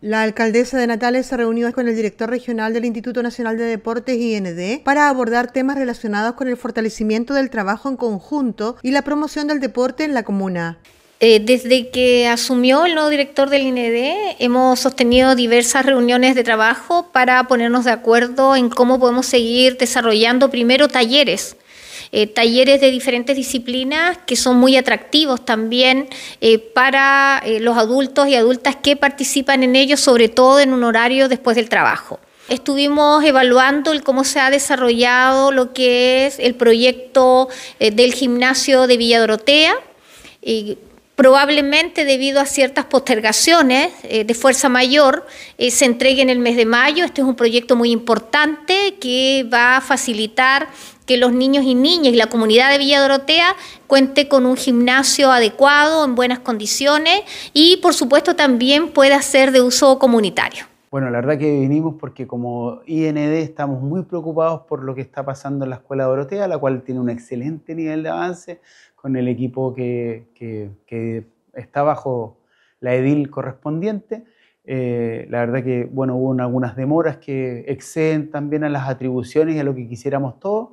La alcaldesa de Natales se reunió con el director regional del Instituto Nacional de Deportes IND para abordar temas relacionados con el fortalecimiento del trabajo en conjunto y la promoción del deporte en la comuna. Eh, desde que asumió el nuevo director del IND hemos sostenido diversas reuniones de trabajo para ponernos de acuerdo en cómo podemos seguir desarrollando primero talleres eh, talleres de diferentes disciplinas que son muy atractivos también eh, para eh, los adultos y adultas que participan en ellos, sobre todo en un horario después del trabajo. Estuvimos evaluando cómo se ha desarrollado lo que es el proyecto del gimnasio de Villa Dorotea probablemente debido a ciertas postergaciones eh, de fuerza mayor, eh, se entregue en el mes de mayo. Este es un proyecto muy importante que va a facilitar que los niños y niñas y la comunidad de Villa Dorotea cuente con un gimnasio adecuado, en buenas condiciones y, por supuesto, también pueda ser de uso comunitario. Bueno, la verdad que vinimos porque como IND estamos muy preocupados por lo que está pasando en la Escuela Dorotea, la cual tiene un excelente nivel de avance con el equipo que, está bajo la edil correspondiente. Eh, la verdad que bueno, hubo algunas demoras que exceden también a las atribuciones y a lo que quisiéramos todos,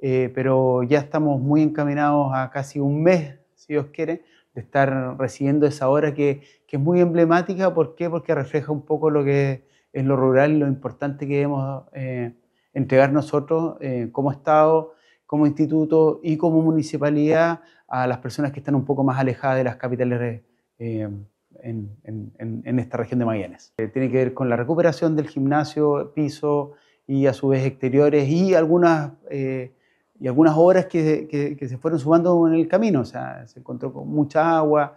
eh, pero ya estamos muy encaminados a casi un mes, si Dios quiere, de estar recibiendo esa hora que, es muy emblemática. ¿Por qué? Porque refleja un poco lo que es lo rural y lo importante que debemos eh, entregar nosotros eh, como Estado, como instituto y como municipalidad a las personas que están un poco más alejadas de las capitales eh, en, en, esta región de Magallanes. tiene que ver con la recuperación del gimnasio, piso y a su vez exteriores y algunas y algunas obras que, se fueron sumando en el camino. O sea, se encontró con mucha agua,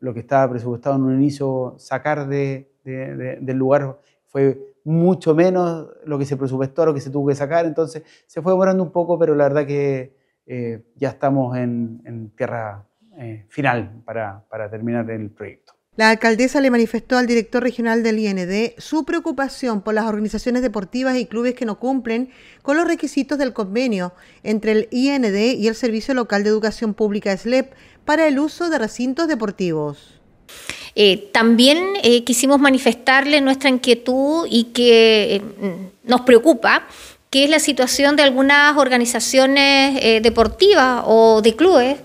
lo que estaba presupuestado en un inicio sacar de, del lugar fue mucho menos lo que se presupuestó, lo que se tuvo que sacar. Entonces se fue demorando un poco, pero la verdad que eh, ya estamos en, tierra eh, final para, para terminar el proyecto. La alcaldesa le manifestó al director regional del IND su preocupación por las organizaciones deportivas y clubes que no cumplen con los requisitos del convenio entre el IND y el Servicio Local de Educación Pública SLEP para el uso de recintos deportivos. Eh, también eh, quisimos manifestarle nuestra inquietud y que eh, nos preocupa que es la situación de algunas organizaciones eh, deportivas o de clubes.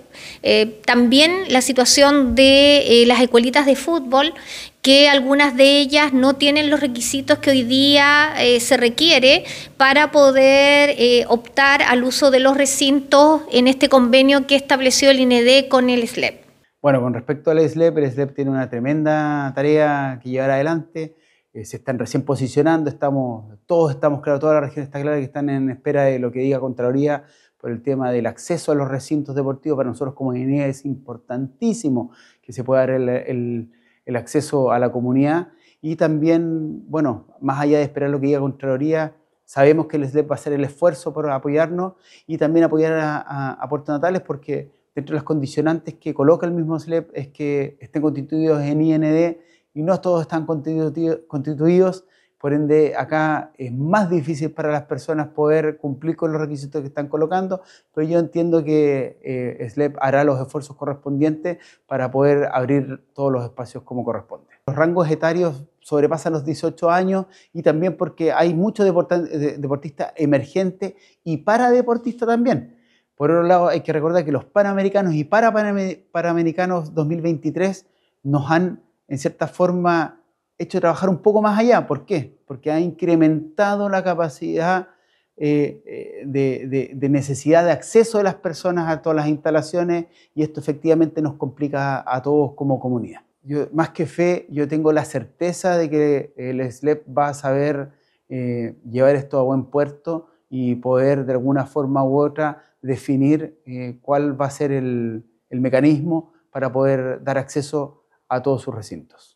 Eh, también la situación de eh, las escuelitas de fútbol, que algunas de ellas no tienen los requisitos que hoy día se requiere para poder optar al uso de los recintos en este convenio que estableció el INED con el SLEP. Bueno, con respecto al SLEP, el SLEP tiene una tremenda tarea que llevar adelante. Eh, se están recién posicionando, estamos, todos estamos claro, toda la región está clara que están en espera de lo que diga Contraloría por el tema del acceso a los recintos deportivos. Para nosotros como ingeniería es importantísimo que se pueda dar el, el, acceso a la comunidad. Y también, bueno, más allá de esperar lo que diga Contraloría, sabemos que les va a hacer el esfuerzo por apoyarnos y también apoyar a, a, Puerto Natales porque dentro de las condicionantes que coloca el mismo SLEP es que estén constituidos en IND y no todos están constituidos, por ende acá es más difícil para las personas poder cumplir con los requisitos que están colocando, pero yo entiendo que eh, SLEP hará los esfuerzos correspondientes para poder abrir todos los espacios como corresponde. Los rangos etarios sobrepasan los 18 años y también porque hay muchos deportistas emergentes y para deportista también. Por otro lado, hay que recordar que los Panamericanos y para Panamericanos 2023 nos han en cierta forma, hecho trabajar un poco más allá. ¿Por qué? Porque ha incrementado la capacidad eh, eh, de, necesidad de acceso de las personas a todas las instalaciones y esto efectivamente nos complica a, todos como comunidad. más que fe, yo tengo la certeza de que eh, el SLEP va a saber llevar esto a buen puerto y poder de alguna forma u otra definir cuál va a ser el, el mecanismo para poder dar acceso a todos sus recintos.